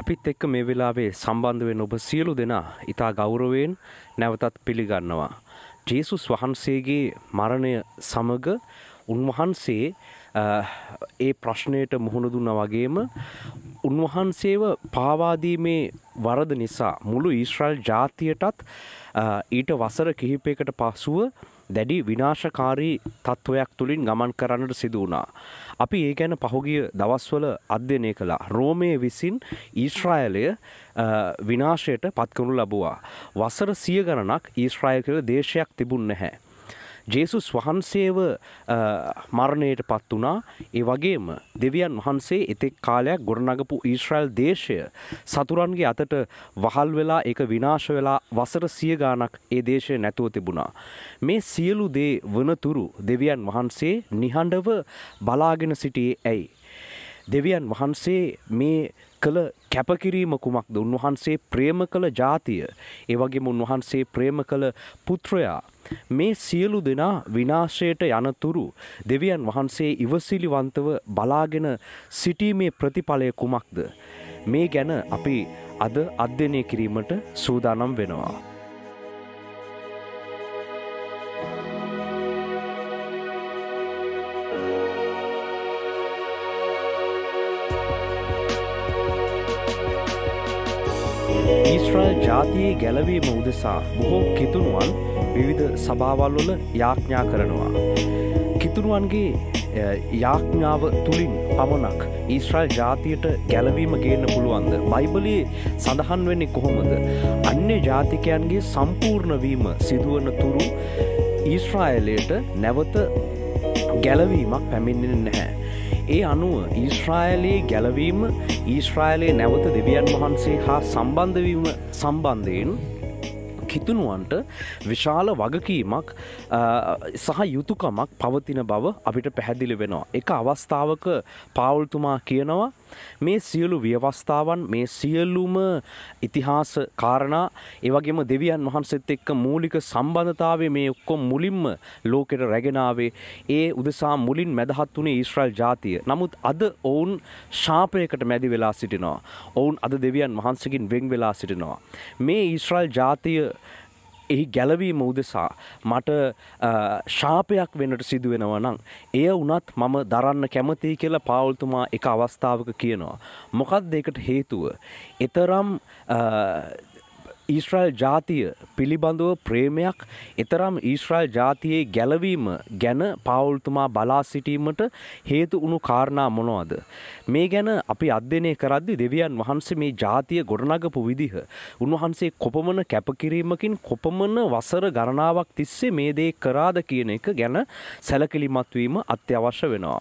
අපිත් එක්ක මේ වෙලාවේ සම්බන්ධ වෙන ඔබ සියලු දෙනා ඉතා ගෞරවයෙන් නැවතත් පිළිගන්නවා. ජේසුස් වහන්සේගේ මරණය සමග උන්වහන්සේ ඒ ප්‍රශ්නයට මුහුණ දුන්න වගේම උන්වහන්සේව පාවාදීමේ වරද නිසා මුළු ඊශ්‍රල් ජාතියටත් ඊට වසර කිහිපයකට පසුව දැඩි විනාශකාරී තත්ත්වයක් තුළින් ගමන් කරන්නට සිදු වුණා. අපි ඒ ගැන පහුගිය දවස්වල අධ්‍යනය කළා. රෝමය විසින් ඊශ්‍රායලය විනාශයට පත්කනු ලබවා. වසර සිය ගණනක් ඊශ්‍රායල් කළ දේශයක් තිබුන් නැහැ. ජේසුස් වහන්සේව මරණයට පත් වනා ඒ වගේම දෙවියන් වහන්සේ එතෙක් කාලයක් ගොඩනගපු ඊශ්‍රයිල් දේශය සතුරන්ගේ අතට වහල් වෙලා එක විනාශ වෙලා වසර සිය ගානක් ඒ දේශය නැතුව තිබුණා. මේ සියලු දේ වනතුරු දෙවියන් වහන්සේ නිහඬව බලාගෙන සිටියේ ඇයි දෙවියන් වහන්සේ මේ කළ කැපකිරීම කුමක්ද උන්වහන්සේ ප්‍රේම කළ ජාතිය ඒවගේම උන්වහන්සේ ප්‍රේම කළ පුත්‍රයා මේ සියලු දෙනා විනාශයට යනතුරු දෙවියන් වහන්සේ ඉවසිලිවන්තව බලාගෙන සිටීමේ ප්‍රතිඵලය කුමක්ද මේ ගැන අපි අද අධ්‍යනය කිරීමට සූදානම් වෙනවා. ඊශ්‍රායල් ජාතියේ ගැලවීම උදෙසා බොහෝ කිතුනුවන් විවිධ සභාවල්වල යාඥා කරනවා. කිතුරුවන්ගේ යාඥාව තුළින් පමණක් ඊශ්‍රායිල් ජාතියට ගැලවීම ගේන්න පුළුවන්ද. බයිබලයේ සඳහන් වෙන්නේ කොහොමද. අන්‍ය ජාතිකයන්ගේ සම්පූර්ණවීම සිදුවන තුරු ඊශ්‍රායලයට නැවත ගැලවීමක් පැමිණෙන නැහැ. ඒ අනුව ඊශ්‍රායලයේ ගැලවීම ඊශ්‍රායලයේ නැවත දෙවියන් වහන්සේ හා සම්බන්ධවීම සම්බන්ධයෙන් කිතුනුවන්ට විශාල වගකීමක් සහ යුතුකමක් පවතින බව අපිට පැහැදිලි වෙනවා. එක අවස්ථාවක පාවුල්තුමා කියනවා මේ සියලු ව්‍යවස්ථාවන් මේ සියලුම ඉතිහාස කාරණා එවගේම දෙවියන් වහන්සේත් එක්ක මූලික සම්බන්ධතාවය මේ ඔක්කොම මුලින්ම ලෝකෙට රැගෙන ඒ උදෙසා මුලින් මැදහත් වුණේ ඊශ්‍රායල් ජාතිය. නමුත් අද ඔවුන් ශාපයකට මැදි වෙලා සිටිනවා. ඔවුන් අද දෙවියන් වහන්සේකින් වෙන් වෙලා සිටිනවා. මේ ඊශ්‍රායල් ජාතිය එහි ගැලවීම උදෙසා මට ශාපයක් වෙනට සිදුවෙනව නම් එය වනත් මම දරන්න කැමති කියලා පාවල්තුමා එක අවස්ථාවක කියනවා. මොකත් දෙකට හේතුව. එතරම් ඊශ්‍රයිල් ජාතිය පිළිබඳව ප්‍රේමයක් එතරම් ඊශ්‍රයිල් ජාතියේ ගැලවීම ගැන පාවුල්තුමා බලා සිටීමට හේතු වුණු කාරණා මොනවද. මේ ගැන අපි අධ්‍යනය කරද්දි දෙවියන් වහන්සේ මේ ජාතිය ගොඩනගපු විදිහ. උන්වහන්සේ කොපමන කැපකිරීමකින් කොපමන වසර ගණනාවක් තිස්සේ මේ දේ කරාද කියන එක ගැන සැලකිලිමත්වීම අත්‍යවශ්‍ය වෙනවා.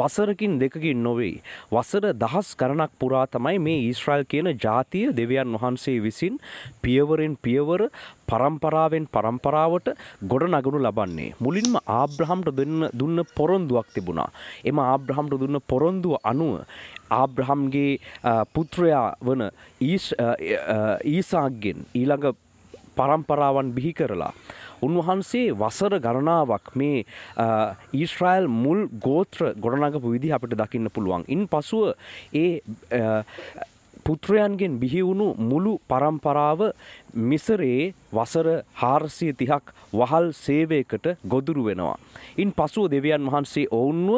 වසරකින් දෙකකින් නොවෙයි. වසර දහස් කරණක් පුරා තමයි මේ ඊශ්‍රයිල් කියන ජාතිය දෙවියන් වහන්සේ විසින් පියවරෙන් පියවර පරම්පරාවෙන් පරම්පරාවට ගොඩ නගනු ලබන්නේ. මුලින්ම ආබ්‍රහම්ට දෙන්න දුන්න පොරොන්දුවක් තිබුණා. එම ආබ්‍රහම්ට දුන්න පොරොන්දුව අනුව ආබ්‍රහම්ගේ පුත්‍රයා වන ඊසාක්ගෙන් ඊළඟ පරම්පරාවන් බිහි කරලා. උන්වහන්සේ වසර ගණනාවක් මේ ඊස්්‍රයිල් මුල් ගෝත්‍ර ගොඩනගපු විදි අපට දකින්න පුළුවන්. ඉන් පසුව ඒ පුත්‍රයන්ගෙන් බිහිවුණු මුළු පරම්පරාව මිසරයේ වසර හාරසිය තිහක් වහල් සේවයකට ගොදුරු වෙනවා. ඉන් පසුව දෙවියන් වහන්සේ ඔවුන්ව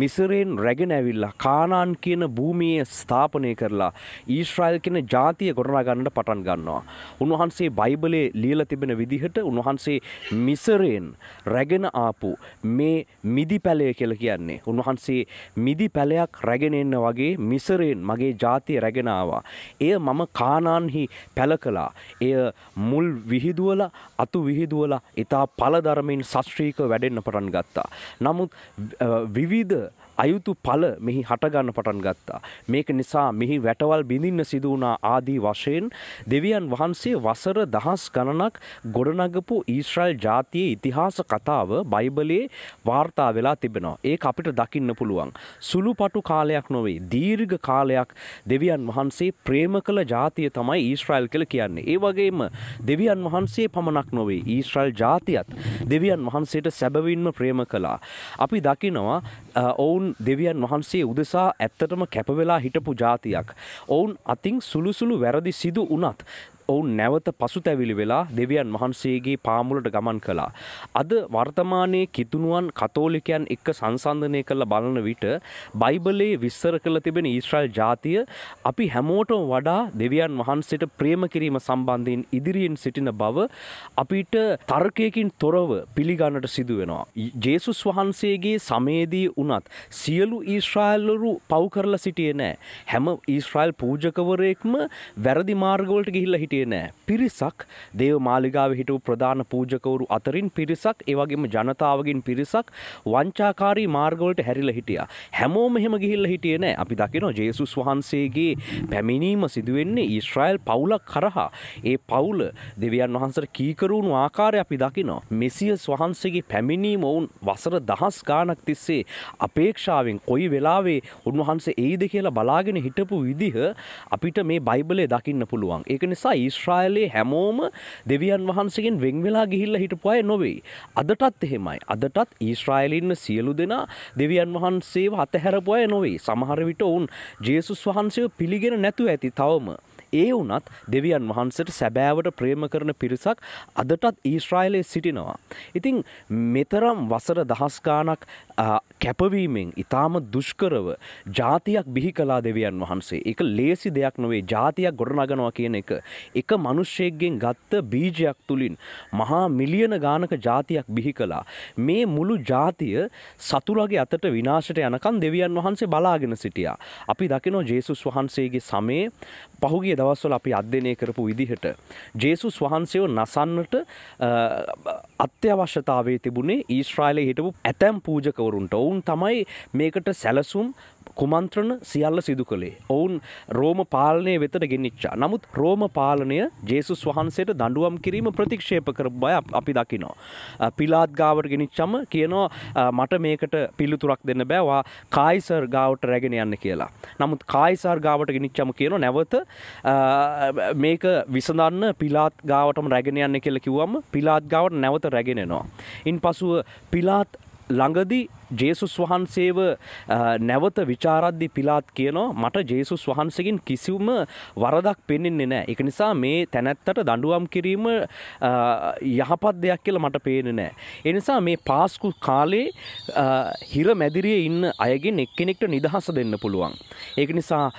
මිසරයෙන් රැගෙන ඇවිල්ලා කානාන් කියන භූමියේ ස්ථාපනය කරලා ඊශ්‍රයිල් කෙන ජාතිය ගොඩනා ගන්නට පටන් ගන්නවා. උන්වහන්සේ බයිබලේ ලියල තිබෙන විදිහට උන්වහන්සේ මිසරයෙන් රැගෙන ආපු මේ මිදි පැලය කියල කියන්නේ. උන්වහන්සේ මිදි පැලයක් රැගෙන එන්න වගේ මිසරයෙන් මගේ ජාතිය රැගෙනවා. එය මම කානාන්හි පැල කලා. එය මුල් විහිදුවල අතු විහිදුවල ඉතා පලධරමින් සශ්‍රීක වැඩෙන්න්න පටන් ගත්තා. නමුත් විවිධ අයුතු ඵල මෙහි හටගන්න පටන් ගත්තා. මේක නිසා මෙහි වැටවල් බිඳින්න සිදු වුණා ආදී වශයෙන් දෙවියන් වහන්සේ වසර දහස් ගණනක් ගොඩනගපු ඊශ්‍රායල් ජාතියේ ඉතිහාස කතාව බයිබලයේ වාර්තා වෙලා තිබෙනවා. ඒක අපිට දකින්න පුළුවන්. සුළුපටු කාලයක් නොවේ. දීර්ඝ කාලයක් දෙවියන් වහන්සේ ප්‍රේම කළ ජාතිය තමයි ඊශ්‍රායල් කියලා කියන්නේ. ඒ වගේම දෙවියන් වහන්සේ පමණක් නොවේ. ඊශ්‍රායල් ජාතියත් දෙවියන් වහන්සේට සැබවින්ම ප්‍රේම කළා. අපි දකිනවා ඔවුන් දෙවියන් වහන්සේ උදෙසා ඇත්තටම කැපවෙලා හිටපු ජාතියක්. ඔවුන් අතින් සුළුසුළු වැරදි සිදු වනත් ඔවුන් නැවත පසුතැවිලි වෙලා දෙවියන් වහන්සේගේ පාමුලට ගමන් කළා. අද වර්තමානයේ කිතුුණුවන් කතෝලිකයන් එක්ක සංසන්ධනය කළ බලන විට බයිබලේ විස්සර කළ තිබෙන ඊශ්‍රල් ජාතිය අපි හැමෝටම වඩා දෙවියන් වහන්සේට ප්‍රේම කිරීම සම්බන්ධයෙන් ඉදිරියෙන් සිටින බව අපිට තර්කයකින් තොරව පිළිගන්නට සිදුවෙනවා. ජේසුස් වහන්සේගේ සමේදී වනත් සියලු ඊශ්‍රාල්ලරු පව් කරලා සිටිය නෑ හැම ඊස්්‍රයිල් පූජකවරයෙක්ම වැරදි මාර්ගවලට ගිහිල්ල හිටිය හිටියේ නෑ. පිරිසක් දේව මාලිගාවේ හිටපු ප්‍රධාන පූජකවරු අතරින් පිරිසක් ඒ වගේම ජනතාවගෙන් පිරිසක් වංචාකාරී මාර්ගවලට හැරිලා හිටියා. හැමෝම එහෙම ගිහිල්ලා හිටියේ නෑ. අපි දකිනවා ජේසුස් වහන්සේගේ පැමිණීම සිදු වෙන්නේ ඊශ්‍රායල් පවුලක් කරහා. ඒ පවුල දෙවියන් වහන්සේට කීකරුණු ආකාරය අපි දකිනවා. මෙසියස් වහන්සේගේ පැමිණීම ඔවුන් වසර දහස් ගාණක් තිස්සේ අපේක්ෂාවෙන් කොයි වෙලාවේ උන්වහන්සේ එයිද කියලා බලාගෙන හිටපු විදිහ අපිට මේ බයිබලේ දකින්න පුළුවන්. ඒක නිසා ඊශ්‍රායලයේ හැමෝම දෙවියන් වහන්සේගෙන් වෙංවෙලා ගිහිල්ල හිටපුය නොවෙයි. අදටත් එහෙමයි. අදටත් ඊශ්‍රායලින්න සියලු දෙනා දෙවියන් වහන්සේ අතහැරපුය නොවෙයි. සමහර විට ඔවුන් ජේසුස් වහන්සේ පිළිගෙන නැතුව ඇති තවම. ඒ වුනත් දෙවියන් වහන්සට සැබෑවට ප්‍රේම කරන පිරිසක් අදටත් ඊශ්‍රායිලයේ සිටිනවා. ඉතිං මෙතරම් වසර දහස්ගානක් කැපවීමෙන් ඉතාම දුෂ්කරව ජාතියක් බිහි කලා දෙවියන් වහන්සේ එක ලේසි දෙයක් නොවේ ජාතියක් ගොඩනගනවා කියන එක එක මනුෂ්‍යයෙක්ගෙන් ගත්ත බීජයක් තුළින් මහා මිලියන ගානක ජාතියක් බිහි කලා මේ මුළු ජාතිය සතුරගේ අතට විනාශට යනකන් දෙවියන් වහන්සේ බලාගෙන සිටියා අපි දකිනෝ ජේසුස් වහන්සේගේ සමේ පහුගේ දවස්වල අපි අධ්‍යනය කරපු විදිහට ජේසුස් වහන්සේෝ නසන්නට අත්‍යවශ්‍යතාවේ තිබුණේ ඊස්ට්‍රයිලය හිටපු ඇතැම් පූජකවරුන්ට ඔවුන් තමයි මේකට සැලසුම් කුමන්ත්‍රණ සියල්ල සිදු කළේ. ඔවුන් රෝම පාලනය වෙතට ගෙනනිච්චා. නමුත් රෝම පාලනය ජේසුස් වහන්සේට දඩුවම් කිරීම ප්‍රතික්ෂේප කර බය අපි දකිනෝ. පිලාත් ගාවට ගෙනනිච්චම කියනෝ මට මේකට පිල්ලුතුරක් දෙන්න බෑවා කායිසර් ගාවට රැගෙන යන්න කියලා. නමුත් කායිසාර් ගාවට ගෙනනිච්චම කියන නැවත මේක විසඳන්න පිලාත් ගාවටම රැගෙන යන්න කියලා කිව්වම පිලාත් ගාවට නැවත රැගෙනෙනවා. ඉන් පසුව පිලාත් ළඟදී ජේසුස් වහන්සේව නැවත විචාරද්දි පිලාත් කියනවා මට ජේසුස් වහන්සකින් කිසිවම වරදක් පෙන්න්නේ නෑ එක නිසා මේ තැනැත්තට දඩුවම් කිරීම යහපත් දෙයක් කියලා මට පේන නෑ. එනිසා මේ පාස්කු කාලේ හිර මැදිරිය ඉන්න අයගෙන් එක්කෙනෙක්ට නිදහස දෙන්න පුළුවන්. ඒක නිසා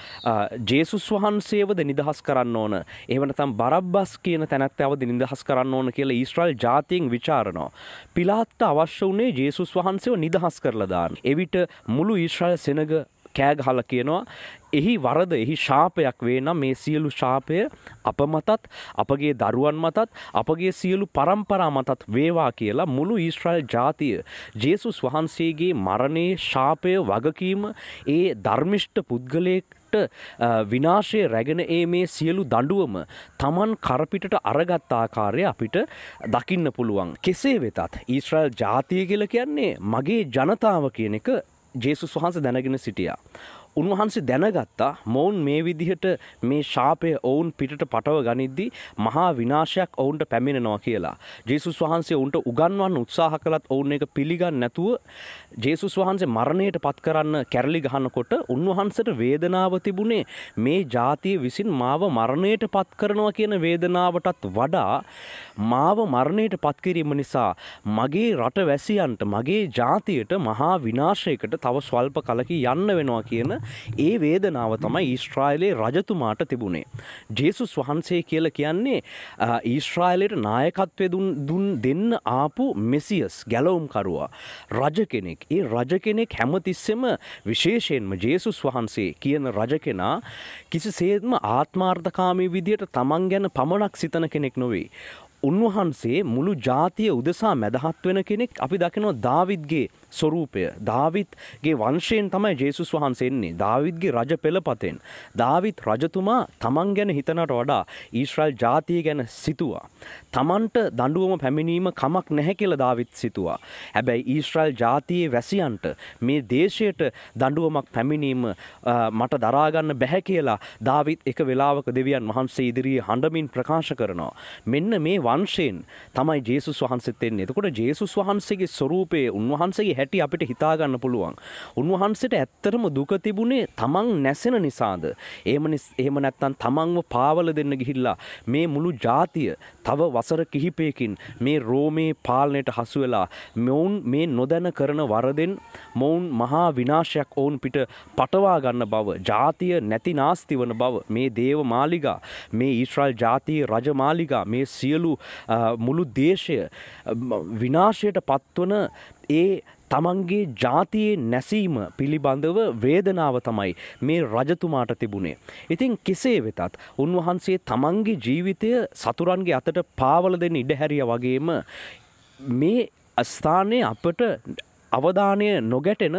ජේසුස් වහන්සේවද නිදහස් කරන්න ඕන එවනතම් බරබ්බස් කියන තැනැත් ඇවද නිදහස් කරන්න ඕන කියලා ඊස්ට්‍රල් ජාතියෙන් විචාරණෝ. පිලාත්ත අවශ්‍ය වනේ ජේසුස් වහන්සේ නිදහස වෙනස් කරලා දාන්න. එවිට මුළු ඊශ්‍රායල් සෙනග කෑගහල කියනවා එහි වරද එහි ශාපයක් වේ නම් මේ සියලු ශාපය අප මතත් අපගේ දරුවන් මතත් අපගේ සියලු පරම්පරා මතත් වේවා කියලා මුළු ඊශ්‍රයිල් ජාතිය ජේසුස් වහන්සේගේ මරණයේ ශාපය වගකීම ඒ ධර්මිෂ්ට පුද්ගලයෙක් විනාශය රැගෙන ඒ මේ සියලු දඩුවම තමන් කරපිටට අරගත්තාකාරය අපිට දකින්න පුළුවන්. කෙසේ වෙතත් ඊශ්‍රල් ජාතිය කියල කියන්නේ මගේ ජනතාව කියන එක ජේසුස් වහන්ස දැනගෙන සිටියා. උන්වහන්සේ දැනගත්තා මොවුන් මේ විදිහට මේ ශාපය ඔවුන් පිටට පටව ගනිද්දී මහා විනාශයක් ඔවුන්ට පැමිණෙනවා කියලා. ජේසුස් වහන්සේ ඔවුන්ට උගන්වන්න උත්සාහ කළත් ඔවුන් එක පිළිගන්න නැතුව ජේසුස් වහන්සේ මරණයට පත් කරන්න කැරලි ගහනකොට උන්වහන්සට වේදනාව තිබුණේ මේ ජාතිය විසින් මාව මරණයට පත් කරනවා කියන වේදනාවටත් වඩා මාව මරණයට පත්කිරීම නිසා මගේ රට වැසියන්ට මගේ ජාතියට මහා විනාශයකට තව ස්වල්ප කලකි යන්න වෙනවා කියන ඒ වේදනාව තමයි ඊස්ට්‍රයිලේ රජතුමාට තිබුණේ. ජේසුස් වහන්සේ කියල කියන්නේ ඊස්ට්‍රයිලයට නායකත්වය දුන් දෙන්න ආපු මෙසියස් ගැලවුම්කරවා. රජ කෙනෙක් ඒ රජ කෙනෙක් හැමතිස්සෙම විශේෂයෙන්ම ජේසුස් වහන්සේ කියන රජ කෙනා කිසිසේත්ම ආත්මාර්ථකාමී විදියට තමන් ගැන පමණක් සිතන කෙනෙක් නොවේ. උන්වහන්සේ මුළු ජාතිය උදෙසා මැදහත් වෙන කෙනෙක් අපි දකිනවා දාවිද්ගේ ස්වරූපය දාවිත්ගේ වංශයෙන් තමයි ජේසුස් වහන්සේන්නේ දාවිත්ගේ රජ පෙළපතෙන් දාවිත් රජතුමා තමන් ගැන හිතනට වඩා ඊශ්‍රල් ජාතිය ගැන සිතුවා තමන්ට දඬුවම පැමිණීම කමක් නැහැ කියලා දාවිත් සිතුවා හැබැයි ඊශ්‍රල් ජාතියේ වැසියන්ට මේ දේශයට දඬුවමක් පැමිණීම මට දරාගන්න බැහැ කියලා දාවිත් එක වෙලාවක දෙවියන් වහන්සේ ඉදිරියේ හඬමින් ප්‍රකාශ කරනවා මෙන්න මේ වංශයෙන් තමයි ජේසුස් වහන්සේත් එන්නේ එතකොට ජේසුස් වහන්සේගේ ස්වරූපයේ උන්වහන්සේගේ හැටි අපිට හිතාගන්න පුළුවන්. උන්වහන්සේට ඇත්තරම දුක තිබුණේ තමන් නැසෙන නිසාද. ඒම එහෙම නැත්තන් තමන්ව පාවල දෙන්න ගිහිල්ලා මේ මුළු ජාතිය තව වසර කිහිපයකින් මේ රෝමේ පාලනයට හසු වෙලා මෙවුන් මේ නොදැන කරන වරදෙන් මොවුන් මහා විනාශයක් ඔවුන් පිට පටවා ගන්න බව ජාතිය නැති නාස්ති වන බව මේ දේව මාලිගා මේ ඊශ්‍රායිල් ජාතිය රජ මාලිගා මේ සියලු මුළු දේශය විනාශයට පත්වන ඒ තමන්ගේ ජාතියේ නැසීම පිළිබඳව වේදනාව තමයි මේ රජතුමාට තිබුණේ. ඉතින් කෙසේ වෙතත් උන්වහන්සේ තමන්ගේ ජීවිතය සතුරන්ගේ අතට පාවල දෙන්න ඉඩහැරිය වගේම මේ ස්ථානය අපට අවධානය නොගැටෙන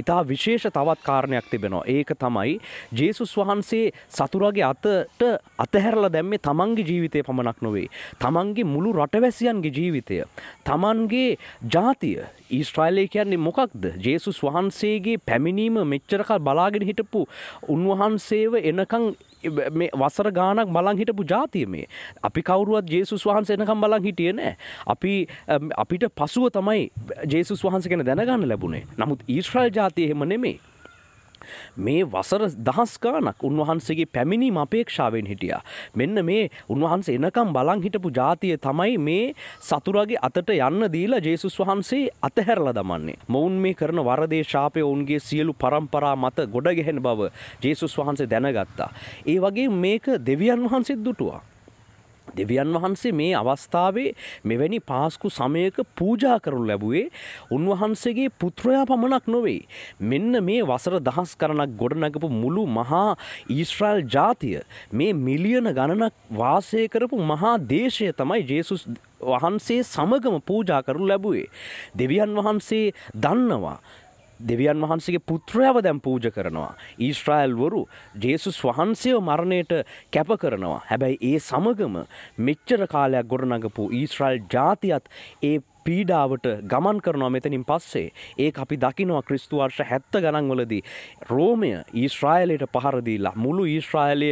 ඉතා විශේෂ තවත් කාරණයක් තිබෙනවා. ඒක තමයි ජේසුස් වහන්සේ සතුරගේ අතට අතහැරලා දැම්මේ තමන්ගේ ජීවිතය පමණක් නොවේ. තමන්ගේ මුළු රටවැසියන්ගේ ජීවිතය. තමන්ගේ ජාතිය ඊස්ට්‍රයිලය කියන්නේ මොකක්ද. ජේසුස් වහන්සේගේ පැමිණීම මෙච්චරකල් බලාගෙන හිටපු උන්වහන්සේව එනකං වසර ගානක් මලං හිටපු ජාතිය මේ අපි කවරුවත් ජේසුස් වහන්ස එනකම් බලං හිටිය නෑ අපි අපිට පසුව තමයි ජේසුස් වහන්ස කෙන දැනගන්න ලැබුණේ නමුත් ඊශ්‍රල් ජාතිය හෙම නෙමේ මේ වසර දහස් ගානක් උන්වහන්සේගේ පැමිණීම අපේක්ෂාවෙන් හිටියා. මෙන්න මේ උන්වහන්සේ එනකම් බලන් හිටපු ජාතිය තමයි මේ සතුරගේ අතට යන්න දීලා ජේසුස් වහන්සේ අතහැරලා දමන්නේ. මොවුන් මේ කරන වරදේ ශාපය ඔවුන්ගේ සියලු පරම්පරා මත ගොඩ ගැහෙන බව ජේසුස් වහන්සේ දැනගත්තා. ඒ වගේ මේක දෙවියන් වහන්සේත් දුටුවා. දෙවියන් වහන්සේ මේ අවස්ථාවේ මෙවැනි පාස්කු සමයක පූජා කරු ලැබුවේ උන්වහන්සේගේ පුත්‍රයා පමණක් නොවෙයි. මෙන්න මේ වසර දහස් කරනක් ගොඩනගපු මුළු මහා ඊස්්‍රායිල් ජාතිය මේ මිලියන ගණනක් වාසය කරපු මහා දේශය තමයි ජේසුස් වහන්සේ සමගම පූජා කරු ලැබුවේ. දෙවියන් වහන්සේ දන්නවා දෙවියන් වහන්සේගේ පුත්‍රයව දැම් පූජ කරනවා. ඊශ්‍රායල්වරු ජේසුස් වහන්සේව මරණයට කැප කරනවා. හැබැයි ඒ සමගම මෙච්චර කාලයක් ගොඩනඟපු ඊස්්‍රායිල් ජාතියත් ඒ පීඩාවට ගමන් කරනවා මෙතනින් පස්සේ ඒ අපි දකිනවා ක්‍රිස්තුවර්ෂ හැත්ත ගණන්වලදී රෝමය ඊශ්‍රායලයට පහරදීලා මුළු ඊශ්‍රායලය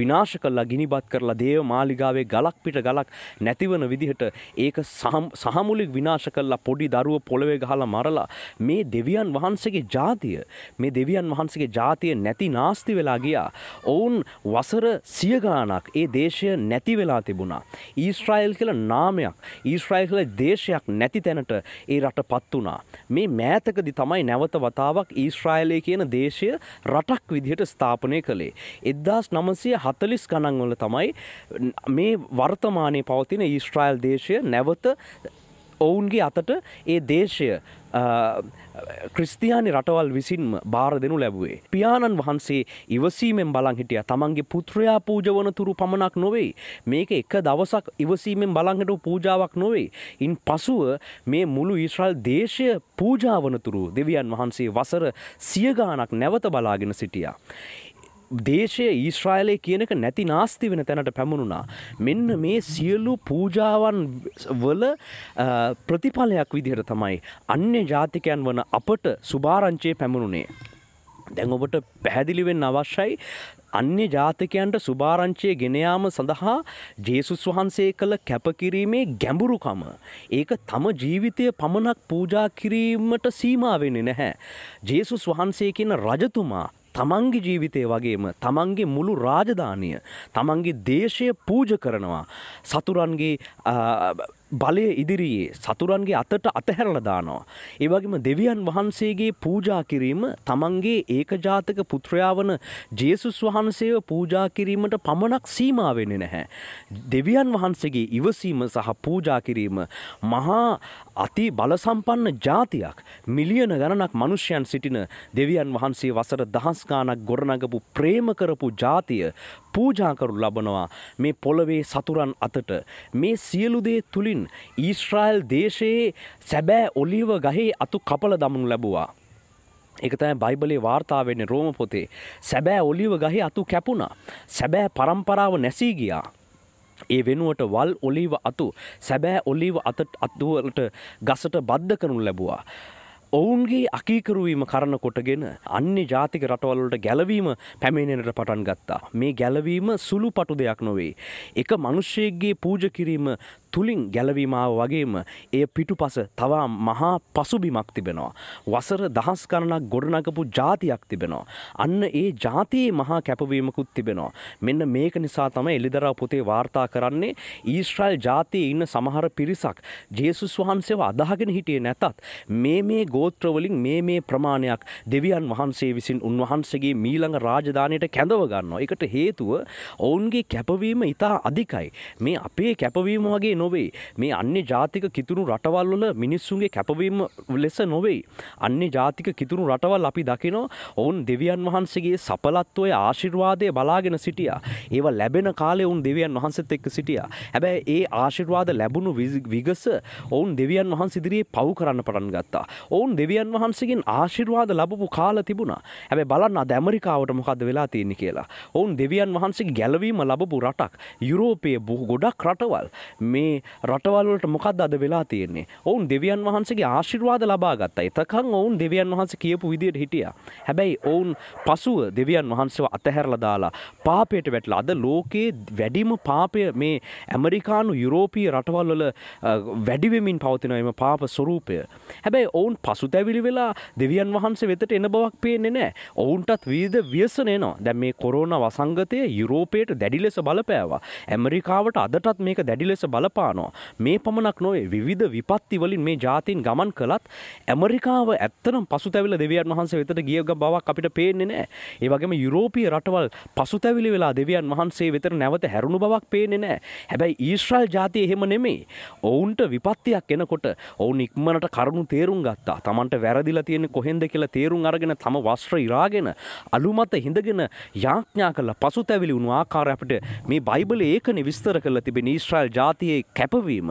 විනාශ කල්ලා ගිනිබත් කරලා දේව මාලිගාවේ ගලක් පිට ගලක් නැතිවන විදිහට ඒක සහමුලික් විනාශ කල්ලා පොඩි දරුව පොළවේ ගහලා මරලා මේ දෙවියන් වහන්සේගේ ජාතිය මේ දෙවියන් වහන්සේගේ ජාතිය නැති නාස්ති වෙලා ගියා ඔවුන් වසර සියගානක් ඒ දේශය නැති වෙලා තිබුණා ඊස්්‍රයිල් කළ නාමයක් ඊස්්‍රයිල් කළ දේශයක් නැති තැනට ඒ රටපත් වුණා. මේ මෑතකදි තමයි නැවත වතාවක් ඊශ්‍රායලය කියන දේශය රටක් විදිහට ස්ථාපනය කළේ. එද්දාස් නමසය හතලිස් ගණන්වල තමයි මේ වර්තමානය පවතින ඊශ්‍රායිල් දේශය නැවත ඔවුන්ගේ අතට ඒ දේශය ක්‍රස්තියානි රටවල් විසින්ම භාර දෙනු ලැබුවේ. පියාණන් වහන්සේ ඉවසීමෙන් බලං හිටිය තමන්ගේ පුත්‍රයා පූජවන තුරු පමණක් නොවෙයි. මේක එක දවසක් ඉවසීමෙන් බලංහිටු පූජාවක් නොවෙයි. ඉන් පසුව මේ මුළු ඊශ්‍රල් දේශය පූජාවනතුරු දෙවියන් වහන්සේ වසර සියගානක් නැවත බලාගෙන සිටියා. දේශය ඊශ්‍රායලය කියනක නැති නාස්ති වෙන තැනට පැමුණුනා. මෙන්න මේ සියලු පූජාවන් වල ප්‍රතිඵලයක් විදිහට තමයි අන්‍ය ජාතිකයන් වන අපට සුභාරංචයේ පැමුණුනේ. දැන් ඔබට පැහැදිලිවෙන් අවශ්‍යයි අන්‍ය ජාතකයන්ට සුභාරංචය ගෙනයාම සඳහා ජේසුස් වහන්සේ කළ කැපකිරීමේ ගැඹුරුකම. ඒක තම ජීවිතය පමණක් පූජා කිරීමට සීමාවෙන්නේ නැහැ. ජේසුස් වහන්සේ කියන රජතුමා තමන්ගේ ජීවිතය වගේම තමන්ගේ මුළු රාජධානිය තමන්ගේ දේශය පූජ කරනවා සතුරන්ගේ බලය ඉදිරියේ සතුරන්ගේ අතට අතහැරලා දානවා. ඒ වගේම දෙවියන් වහන්සේගේ පූජා කිරීම තමන්ගේ ඒකජාතක පුත්‍රයා වන ජේසුස් වහන්සේව පූජා කිරීමට පමණක් සීමා වෙන්නේ නැහැ. දෙවියන් වහන්සේගේ ඉවසීම සහ පූජා කිරීම මහා අති බලසම්පන්න ජාතියක් මිලියන ගණනක් මිනිසයන් සිටින දෙවියන් වහන්සේ වසර දහස් ගාණක් ගොඩනගපු ප්‍රේම කරපු ජාතිය පූජා කරු ලබනවා මේ පොළවේ සතුරන් අතට මේ සියලු දේ තුලින් අයින් ඊස්්‍රායිල් දේශයේ සැබෑ ඔලිව ගහේ අතු කපල දමනු ලැබවා. එකතයි බයිබලේ වාර්තාාවන්නේ රෝම පොතේ සැබෑ ඔලිව ගහේ අතු කැපුණා සැබෑ පරම්පරාව නැසී ගියා. ඒ වෙනුවට වල් ඔලිව අතු සැබෑ ඔලිව අත අත්දුවලට ගසට බද්ධ කරනු ලැබවා. ඔවුන්ගේ අකීකරුවීම කරන කොටගෙන අන්නේ ජාතික රටවල්ලට ගැලවීම පැමිණෙනට පටන් ගත්තා. මේ ගැලවීම සුළු පටු දෙයක් නොවේ. එක මනුෂ්‍යයගේ පූජ කිරීම තුළින් ගැලවීමාව වගේම එය පිටු පස තවා මහා පසුබිමක් තිබෙනවා. වසර දහස් කරණක් ගොඩනකපු ජාතියක් තිබෙනවා. අන්න ඒ ජාතියේ මහා කැපවීමකුත් තිබෙනවා. මෙන්න මේක නිසා තම එලිදරා පොතේ වාර්තා කරන්නේ ඊශ්‍රයිල් ජාතියේ ඉන්න සමහර පිරිසක් ජේසුස් වහන්සේව අදහගෙන හිටියේ නැතත් මේ මේ ගෝ ගෝත්‍රවලින් මේ මේ ප්‍රමාණයක් දෙවියන් වහන්සේ විසින් උන්වහන්සේගේ මීළඟ රාජධානයට කැඳව ගන්නවා. ඒකට හේතුව ඔවුන්ගේ කැපවීම ඉතා අධිකයි. මේ අපේ කැපවීම වගේ නොවේ. මේ අන්‍ය ජාතික කිතුුණු රටවල් වල මිනිස්සුන්ගේ කැපවීම ලෙස නොවෙයි. අන්‍ය ජාතික කිතුුණු රටවල් අපි දකිනෝ ඔවුන් දෙවියන් වහන්සේගේ සපලත්වය ආශිර්වාදය බලාගෙන සිටියා. ඒව ලැබෙන කාලේ ඔවුන් දෙවියන් වහන්සත් එක්ක සිටියා. හැබැයි ඒ ආශිර්වාද ලැබුණු විගස ඔවුන් දෙවියන් වහන්සිදිරයේ පව් කරන්න පටන් ගත්තා. ඔවුන් උතුම් දෙවියන් වහන්සේගෙන් ආශිර්වාද ලැබපු කාල තිබුණා. හැබැයි බලන්න අද ඇමරිකාවට මොකද වෙලා තියෙන්නේ කියලා. ඔවුන් දෙවියන් වහන්සේගේ ගැලවීම ලැබපු රටක් යුරෝපයේ බොහෝ ගොඩක් රටවල් මේ රටවල් වලට මොකද අද වෙලා තියෙන්නේ? ඔවුන් දෙවියන් වහන්සේගේ ආශිර්වාද ලබා ගත්තා. එතකන් ඔවුන් දෙවියන් වහන්සේ කියපු විදියට හිටියා. හැබැයි ඔවුන් පසුව දෙවියන් වහන්සේව අතහැරලා දාලා පාපයට වැටලා අද ලෝකයේ වැඩිම පාපය මේ ඇමරිකානු යුරෝපීය රටවල් වල වැඩි වෙමින් පවතින එම පාප ස්වરૂපය. හැබැයි ඔවුන් පසු පසුතැවිලි වෙලා දෙවියන් වහන්සේ වෙතට එන බවක් පේන්නේ නෑ ඔවුන්ටත් වීද ව්‍යසනයනවා දැ මේ කොරෝණ වසංගතය යුරෝපයට දැඩි ලෙස බලපෑවා ඇමරිකාවට අදටත් මේක දැඩි ලෙස බලපානවා මේ පමණක් නොවේ විධ විපත්තිවලින් මේ ජාතින් ගමන් කළත් ඇමරිකාව ඇත්තනම් පසුතැවිල දෙවියන් වහන්සේ වෙතට ගිය බවක් අපිට පේන්නේ නෑ ඒවගේම යුරෝපිය රටවල් පසුතැවිලි වෙලා දෙවියන් වහන්සේ වෙතර නැවත හැරුණු බවක් පේන්නේ නෑ හැබැයි ඊශ්‍රල් ජාතිය එහෙම නෙමේ ඔවුන්ට විපත්තියක් එනකොට ඔවුන් ඉක්මනට කරුණු තේරුම් ගත්තා තමන්ට වැරදිලා තියෙන කොහෙන්ද කියලා තේරුම් අරගෙන තම වස්ත්‍ර ඉරාගෙන අලුමත හිඳගෙන යාඥා කළ පසුතැවිලි වුණු ආකාරය අපිට මේ බයිබලයේ ඒකනේ විස්තර කරලා තිබෙන ඊශ්‍රායල් ජාතියේ කැපවීම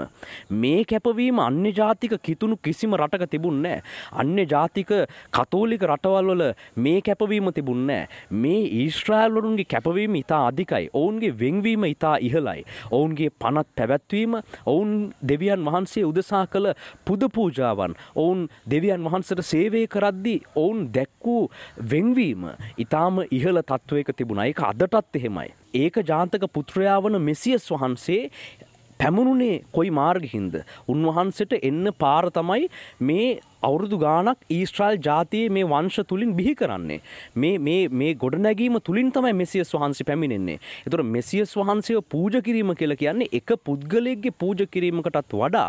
මේ කැපවීම අන්‍ය ජාතික කිතුණු කිසිම රටක තිබුණේ අන්‍ය ජාතික කතෝලික රටවල් වල මේ කැපවීම තිබුණේ මේ ඊශ්‍රායල් වරුන්ගේ කැපවීම ඉතා අධිකයි ඔවුන්ගේ වෙන්වීම ඉතා ඉහළයි ඔවුන්ගේ පනත් පැවැත්වීම ඔවුන් දෙවියන් වහන්සේ උදෙසා කළ පුද පූජාවන් ඔවුන් දෙවියන් දෙවියන් වහන්සට සේවය කරද්දි ඔවුන් දැක්වූ වෙන්වීම ඉතාම ඉහළ තත්ත්වයක තිබුණ එක අදටත් එහෙමයි. ඒක ජාන්තක පුත්‍රයා වන මෙසියස් වහන්සේ පැමුණුනේ කොයි මාර්ගහින්ද උන්වහන්සට එන්න පාර තමයි මේ අවුරුදු ගානක් ඊස්ට්‍රායිල් ජාතියේ මේ වංශ තුලින් බිහි කරන්නේ. මේ මේ මේ ගොඩනැගීම තුලින් තමයි මෙසියස් වහන්සේ පැමිණෙන්නේ. ඒතර මෙසියස් වහන්සේව පූජා කිරීම කියලා කියන්නේ එක පුද්ගලයෙක්ගේ පූජා කිරීමකටත් වඩා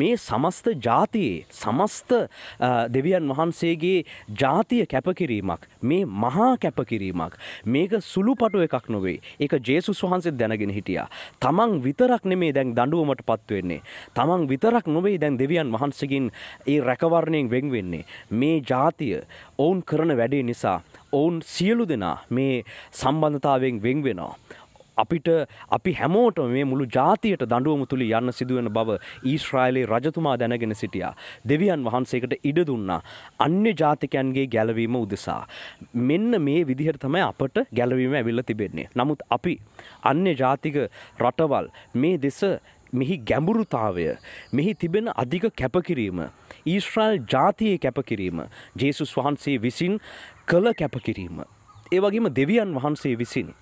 මේ සමස්ත ජාතියේ සමස්ත දෙවියන් වහන්සේගේ ජාතිය කැපකිරීමක් මේ මහා කැපකිරීමක්. මේක සුළුපටු එකක් නොවේ. ඒක ජේසුස් වහන්සේ දැනගෙන හිටියා. තමන් විතරක් නෙමේ දැන් දඬුවමටපත් වෙන්නේ. තමන් විතරක් නොවේ දැන් දෙවියන් වහන්සේගෙන් ඒ රැකවර මරණයෙන් වෙන් වෙන්නේ. මේ ජාතිය ඔවුන් කරන වැඩේ නිසා ඔවුන් සියලු දෙනා මේ සම්බන්ධතාවෙන් වෙන් වෙනවා. අපිට අපි හැමෝට මේ මුළු ජාතියට දඩුවම තුළි යන්න සිදුවන බව ඊශ්‍රායිලේ රජතුමා දැනගෙන සිටියා. දෙවියන් වහන්සේකට ඉඩ දුන්නා. අන්‍ය ජාතිකයන්ගේ ගැලවීම උදෙසා. මෙන්න මේ විදිහට තමයි අපට ගැලවීම ඇවිල්ල තිබෙන්නේ. නමුත් අපි අන්‍ය ජාතික රටවල් මේ දෙස මෙහි ගැඹුරුතාවය මෙහි තිබෙන අධික කැපකිරීම ඊශ්‍රායල් ජාතියේ කැපකිරීම ජේසුස් වහන්සේ විසින් කළ කැපකිරීම ඒ වගේම දෙවියන් වහන්සේ විසින්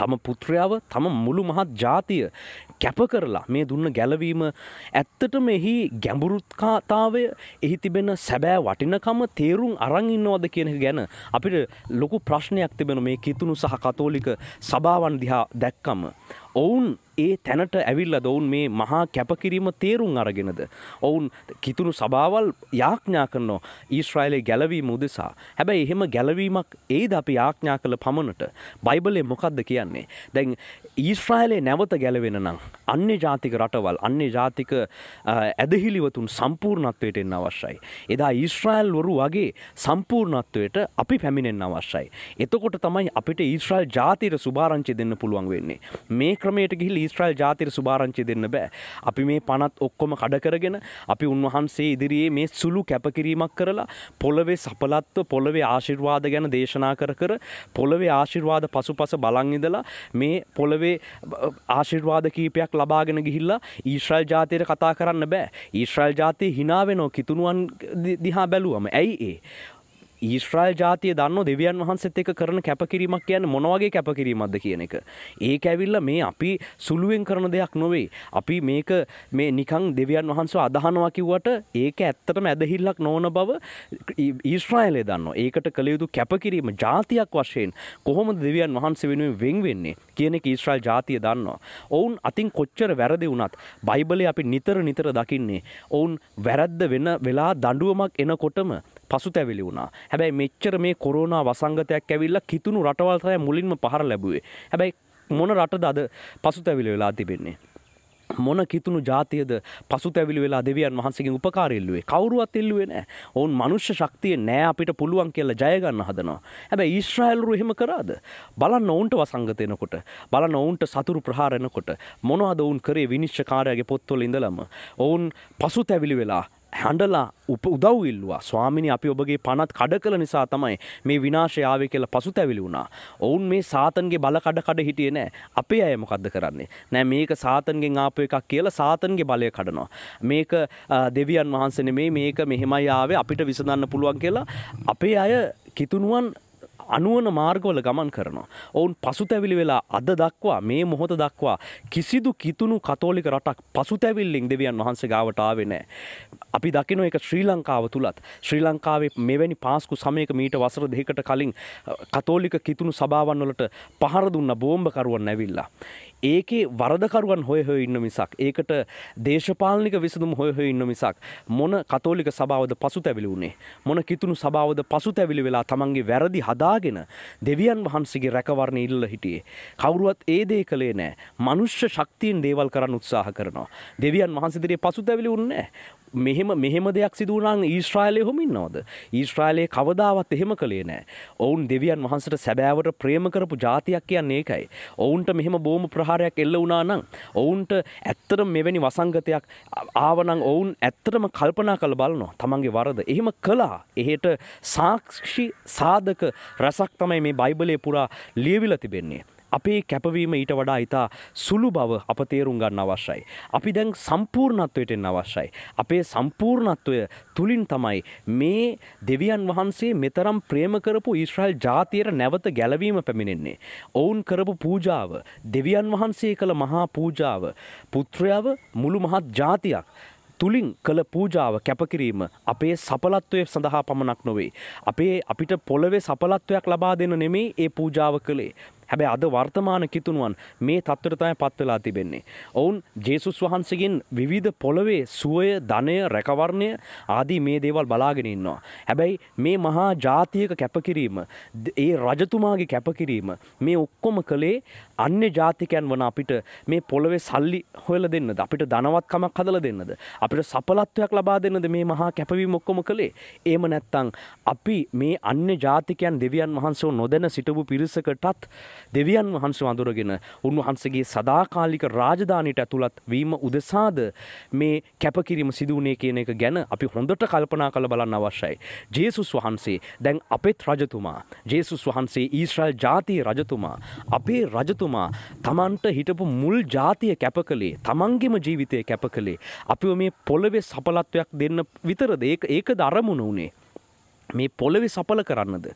තම පුත්‍රයාව තම මුළු මහත් ජාතිය කැප කරලා මේ දුන්න ගැලවීම ඇත්තට මෙහි ගැඹුරුත්කාතාවය එහි තිබෙන සැබෑ වටිනකම තේරුම් අරං ඉන්නවද කියන ගැන අපිට ලොකු ප්‍රශ්නයක් තිබෙන මේ කිතුුණු සහ කතෝලික සභාවන් දිහා දැක්කම ඔවුන් ඒ තැනට ඇවිල්ලද ඔවුන් මේ මහා කැපකිරීම තේරුම් අරගෙනද. ඔවුන් කිතුුණු සභාවල් යාඥා කරනෝ ඊස්්‍රයිලේ ගැලවී මුදෙසා. හැබැයි එහෙම ගැලවීමක් ඒද අපි යාඥා කළ පමණට බයිබලේ මොකක්ද කියන්නේ. දැන් ඊස්්‍රයිලේ නැවත ගැලවෙන නම් අන්නේ ජාතික රටවල් අන්නේ ජාතික ඇදහිලිවතුන් සම්පූර්ණත්වයට එන්න අවශ්‍යයි. එදා ඊස්්‍රයිල් වරු වගේ සම්පූර්ණත්වයට අපි පැමිණෙන් අවශ්‍යයි. එතකොට තමයි අපිට ඊස්්‍රයිල් ජාතිර සුභාරංචි දෙන්න පුළුවන් වෙන්නේ. මේ ක්‍රමයට ගිහිල් ඊස්ට්‍රයිල් ජාතිර සුභාරංචි දෙන්න බෑ. අපි මේ පනත් ඔක්කොම කඩ කරගෙන අපි උන්වහන්සේ ඉදිරියේ මේ සුළු කැපකිරීමක් කරලා පොළවේ සපලත්ව පොළවේ ආශිර්වාද ගැන දේශනා කර කර පොළවේ ආශිර්වාද පසුපස බලන් ඉඳලා මේ පොළවේ ආශිර්වාද කීපයක් ලබාගෙන ගිහිල්ලා ඊශ්‍රයිල් ජාතියට කතා කරන්න බෑ ඊශ්‍රයිල් ජාතිය හිනාවෙනෝ කිතුුණුවන් දිහා බැලුවම ඇයි ඒ ඊශ්‍රායිල් ජාතිය දන්න දෙවියන් වහන්සේත් එක කරන කැපකිරීමක් කියන්නේ මොන වගේ කැපකිරීමක්ද කියන එක. ඒක ඇවිල්ලා මේ අපි සුළුවෙන් කරන දෙයක් නොවේ. අපි මේක මේ නිකන් දෙවියන් වහන්සේ අදහනවා කිව්වට ඒක ඇත්තටම ඇදහිල්ලක් නොවන බව ඊශ්‍රායලය දන්නවා. ඒකට කළ යුතු කැපකිරීම ජාතියක් වශයෙන් කොහොමද දෙවියන් වහන්සේ වෙනුවෙන් වෙන් වෙන්නේ කියන එක ඊශ්‍රායිල් ජාතිය දන්නවා. ඔවුන් අතින් කොච්චර වැරදි වුණත් බයිබලේ අපි නිතර නිතර දකින්නේ ඔවුන් වැරද්ද වෙන වෙලා දඬුවමක් එනකොටම පසුතැවිලි වුණා. හැබැයි මෙච්චර මේ කොරෝනා වසංගතයක් ඇවිල්ලා කිතුණු රටවල් තමයි මුලින්ම පහර ලැබුවේ. හැබැයි මොන රටද අද පසුතැවිලි වෙලා තිබෙන්නේ? මොන කිතුුණු ජාතියද පසු තැවිලි වෙලා දෙවියන් වහන්සගේ උපකාරල්ලුවේ කවරුවත් එල්ලුවේ නෑ ඔවුන් මනුෂ්‍ය ශක්තිය නෑ අපිට පුළුවන් කියල ජයගන්න හදනවා හැබැ ඊශ්‍රයිල්රු හෙම කරාද බලන්න ඔවුන්ට වසංගතයනකොට බලන්න ඔවුන්ට සතුරු ප්‍රහාරණකොට මොනහද ඔවුන් කරේ විනිශ්චකාරයගේ පොත්වොල ඉඳලම ඔවුන් පසු තැවිලි වෙලා හැඩලා උප උදව් ඉල්ලවා ස්වාමිනි අපි ඔබගේ පනත් කඩ කළ නිසා තමයි මේ විනාශයාවේ කියලා පසු තැවිලි වුණා. ඔවුන් මේ සාතන්ගේ බල කඩ කඩ හිටියේ නෑ. අපේ අය මොකද්ද කරන්නේ? නෑ මේක සාතන්ගෙන් ආපු එකක් කියලා සාතන්ගේ බලය කඩනවා. මේක දෙවියන් වහන්සේ නෙමෙයි මේක මෙහෙමයි ආවේ අපිට විසඳන්න පුළුවන් කියලා අපේ අය කිතුනුවන් අනුවන මාර්ගවල ගමන් කරනවා. ඔවුන් පසුතැවිලි වෙලා අද දක්වා මේ මොහොත දක්වා කිසිදු කිතුුණු කතෝලික රටක් පසුතැවිල්ලින් දෙවියන් වහන්සේ ගාවටාව නෑ. අපි දකින එක ශ්‍රී ලංකාව තුළත් ශ්‍රී ලංකාවේ මෙවැනි පාස්කු සමයක මීට වසර දෙකට කලින් කතෝලික කිතුුණු සභාවන් වලට පහර දුන්න බෝම්භකරුවන් නැවිල්ලා. ඒකේ වරදකරුවන් හොය හොය ඉන්න මිසක් ඒකට දේශපාලනික විසඳුම් හොය හොය ඉන්න මිසක් මොන කතෝලික සභාවද පසුතැවිලි වුණේ මොන කිතුණු සභාවද පසුතැවිලි වෙලා තමන්ගේ වැරදි හදාගෙන දෙවියන් වහන්සේගේ රැකවරණ ඉල්ල හිටියේ කවුරුවත් ඒ දේ කළේ නෑ මනුෂ්‍ය ශක්තියෙන් දේවල් කරන්න උත්සාහ කරනවා දෙවියන් වහන්සේ දිරේ පසුතැවිලි වුණේ මෙහෙම මෙහෙම දෙයක් සිදුවනන් ඊශ්‍රායිලය හොමින්නවද ඊශ්‍රායිලයේ කවදාවත් එහෙම කළේ නෑ ඔවුන් දෙවියන් වහන්සට සැබෑවට ප්‍රේම කරපු ජාතියක් කියන්නේ ඒකයි ඔවුන්ට මෙහෙම බෝම ප්‍රහාරයක් එල්ල වුණා නම් ඔවුන්ට ඇත්තටම මෙවැනි වසංගතයක් ආවනම් ඔවුන් ඇත්තටම කල්පනා කළ බලනවා තමන්ගේ වරද එහෙම කළා එහෙට සාක්ෂි සාධක රැසක් තමයි මේ බයිබලය පුරා ලියවිල තිබෙන්නේ අපේ කැපවීම ඊට වඩා ඉතා සුළු බව අප තේරුම් ගන්න අවශ්‍යයි. අපි දැන් සම්පූර්ණත්වයට එන්න අවශ්‍යයි. අපේ සම්පූර්ණත්වය තුලින් තමයි මේ දෙවියන් වහන්සේ මෙතරම් ප්‍රේම කරපු ඊශ්‍රායල් ජාතියට නැවත ගැලවීම පැමිණෙන්නේ. ඔවුන් කරපු පූජාව දෙවියන් වහන්සේ කළ මහා පූජාව පුත්‍රයව මුළු මහත් ජාතියක් තුළින් කළ පූජාව කැපකිරීම අපේ සපලත්වය සඳහා පමණක් නොවේ. අපේ අපිට පොළවේ සපලත්වයක් ලබා දෙන නෙමේ ඒ පූජාව කළේ හැබැ අද වර්තමාන කිතුනුවන් මේ තත්වරතය පත්වෙලා තිබෙන්නේ. ඔවුන් ජේසුස් වහන්සගෙන් විවිධ පොළොවේ සුවය ධනය රැකවරණය ආදී මේ දේවල් බලාගෙන ඉන්නවා. හැබැයි මේ මහා ජාතියක කැපකිරීම ඒ රජතුමාගේ කැපකිරීම මේ ඔක්කොම කළේ අන්‍ය ජාතිකයන් වන අපිට මේ පොළොවේ සල්ලි හොයල දෙන්නද අපිට ධනවත්කමක් හදලා දෙන්නද අපිට සපලත්වයක් ලබා දෙන්නද මේ මහා කැපවීම ඔක්කොම කළේ එහෙම නැත්නම් අපි මේ අන්‍ය ජාතිකයන් දෙවියන් වහන්සේව නොදැන සිටපු පිරිසකටත් දෙවියන් වහන්සේව අඳුරගෙන උන්වහන්සේගේ සදාකාලික රාජධානියට ඇතුළත් වීම උදෙසාද මේ කැපකිරීම සිදු වුණේ කියන එක ගැන අපි හොඳට කල්පනා කළ බලන්න අවශ්‍යයි ජේසුස් වහන්සේ දැන් අපෙත් රජතුමා ජේසුස් වහන්සේ ඊශ්‍රායල් ජාතිය රජතුමා අපේ රජතුමා රජතුමා තමන්ට හිටපු මුල් ජාතිය කැප කළේ තමන්ගෙම ජීවිතය කැප කළේ අපිව මේ පොළවේ සපලත්වයක් දෙන්න විතරද ඒක ඒක දරමුණ වනේ මේ පොළවෙ සපල කරන්නද